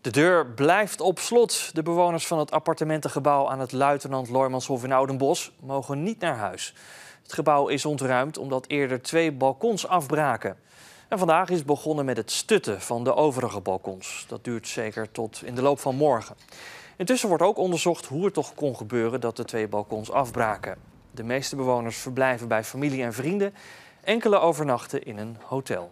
De deur blijft op slot. De bewoners van het appartementengebouw aan het Luitenant Lormanshof in Oudenbos mogen niet naar huis. Het gebouw is ontruimd omdat eerder twee balkons afbraken. En vandaag is begonnen met het stutten van de overige balkons. Dat duurt zeker tot in de loop van morgen. Intussen wordt ook onderzocht hoe het toch kon gebeuren dat de twee balkons afbraken. De meeste bewoners verblijven bij familie en vrienden, enkele overnachten in een hotel.